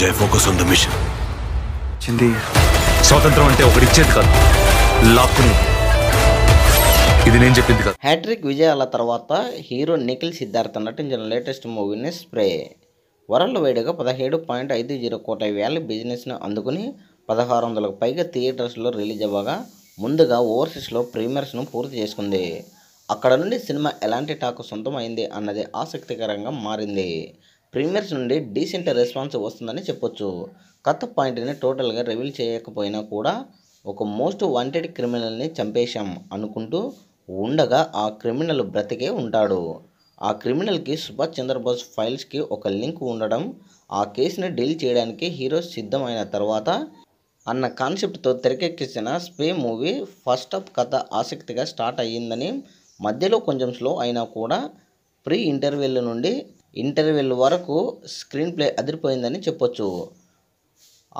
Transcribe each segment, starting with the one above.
జై focus on the machine చింది స్వాతంత్రం అంటే ఇచ్చేది కాదు లాక్కుని ఇది నేను చెప్పింది కాదు హ్యాట్రిక్ విజయాల తర్వాత హీరో నిఖిల్ సిద్ధార్థ నటించిన లేటెస్ట్ మూవీని స్ప్రే వరల్డ్ వైడ్గా పదిహేడు పాయింట్ ఐదు జీరో కోట్ల వేల బిజినెస్ను అందుకుని పదహారు వందలకు పైగా థియేటర్స్లో రిలీజ్ అవ్వగా ముందుగా ఓవర్సీస్లో ప్రీమియర్స్ను పూర్తి చేసుకుంది అక్కడ నుండి సినిమా ఎలాంటి టాకు సొంతం అయింది అన్నది ఆసక్తికరంగా మారింది ప్రీమియర్స్ నుండి డీసెంట్ రెస్పాన్స్ వస్తుందని చెప్పొచ్చు కథ పాయింట్ని టోటల్గా రివీల్ చేయకపోయినా కూడా ఒక మోస్ట్ వాంటెడ్ క్రిమినల్ని చంపేశాం అనుకుంటూ ఉండగా ఆ క్రిమినల్ బ్రతికే ఉంటాడు ఆ క్రిమినల్కి సుభాష్ చంద్రబోస్ ఫైల్స్కి ఒక లింక్ ఉండడం ఆ కేసుని డీల్ చేయడానికి హీరో సిద్ధమైన తర్వాత అన్న కాన్సెప్ట్తో తెరకెక్కించిన స్పే మూవీ ఫస్ట్ అప్ కథ ఆసక్తిగా స్టార్ట్ అయ్యిందని మధ్యలో కొంచెం స్లో అయినా కూడా ప్రీ ఇంటర్వ్యూల నుండి ఇంటర్వెల్ వరకు స్క్రీన్ ప్లే అదిరిపోయిందని చెప్పొచ్చు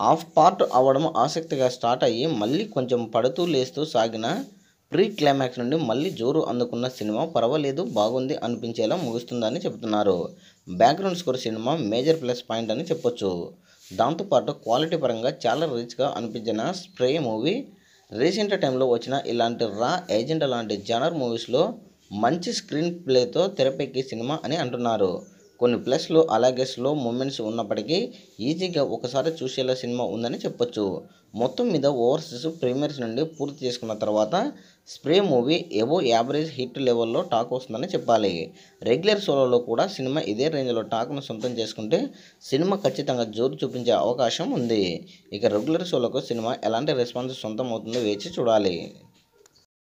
ఆఫ్ పార్ట్ అవ్వడం ఆసక్తిగా స్టార్ట్ అయ్యి మళ్ళీ కొంచెం పడుతూ లేస్తూ సాగిన ప్రీ క్లైమాక్స్ నుండి మళ్ళీ జోరు అందుకున్న సినిమా పర్వాలేదు బాగుంది అనిపించేలా ముగుస్తుందని చెబుతున్నారు background score cinema major plus point అని చెప్పొచ్చు దాంతోపాటు క్వాలిటీ పరంగా చాలా రిచ్గా అనిపించిన స్ప్రే మూవీ రీసెంట్ టైంలో వచ్చిన ఇలాంటి రా ఏజెంట్ లాంటి జనర్ మూవీస్లో మంచి స్క్రీన్ ప్లేతో తెరపెక్కి సినిమా అని అంటున్నారు కొన్ని ప్లస్లు అలాగే స్లో మూమెంట్స్ ఉన్నప్పటికీ ఈజీగా ఒకసారి చూసేలా సినిమా ఉందని చెప్పొచ్చు మొత్తం మీద ఓవర్సీస్ ప్రీమియర్స్ నుండి పూర్తి చేసుకున్న తర్వాత స్ప్రే మూవీ ఏవో యావరేజ్ హిట్ లెవెల్లో టాక్ వస్తుందని చెప్పాలి రెగ్యులర్ షోలలో కూడా సినిమా ఇదే రేంజ్లో టాక్ను సొంతం చేసుకుంటే సినిమా ఖచ్చితంగా జోరు చూపించే అవకాశం ఉంది ఇక రెగ్యులర్ షోలకు సినిమా ఎలాంటి రెస్పాన్స్ సొంతం అవుతుందో వేచి చూడాలి